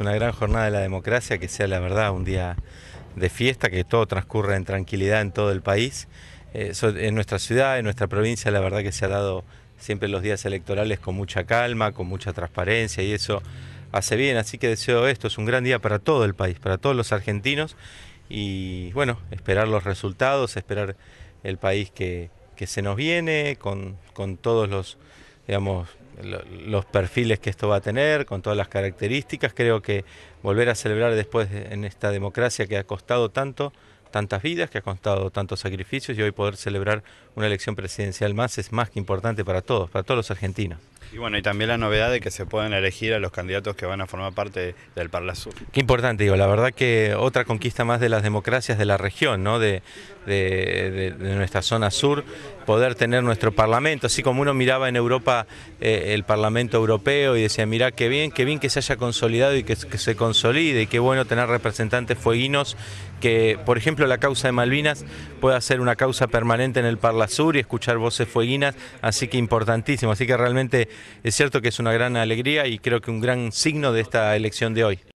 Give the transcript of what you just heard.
una gran jornada de la democracia, que sea la verdad un día de fiesta, que todo transcurra en tranquilidad en todo el país. Eh, en nuestra ciudad, en nuestra provincia, la verdad que se ha dado siempre los días electorales con mucha calma, con mucha transparencia y eso hace bien. Así que deseo esto, es un gran día para todo el país, para todos los argentinos y bueno, esperar los resultados, esperar el país que, se nos viene con, con todos los, digamos, los perfiles que esto va a tener, con todas las características. Creo que volver a celebrar después en esta democracia que ha costado tanto tantas vidas, que ha costado tantos sacrificios y hoy poder celebrar una elección presidencial más es más que importante para todos, para todos los argentinos. Y bueno, y también la novedad de que se pueden elegir a los candidatos que van a formar parte del Parla Sur. Qué importante, digo, la verdad que otra conquista más de las democracias de la región, ¿no? De, de, nuestra zona sur, poder tener nuestro parlamento, así como uno miraba en Europa eh, el parlamento europeo y decía, mirá qué bien, qué bien que se haya consolidado y que se consolide, y qué bueno tener representantes fueguinos que, por ejemplo, la causa de Malvinas pueda ser una causa permanente en el Parla Sur y escuchar voces fueguinas, así que importantísimo. Así que realmente es cierto que es una gran alegría y creo que un gran signo de esta elección de hoy.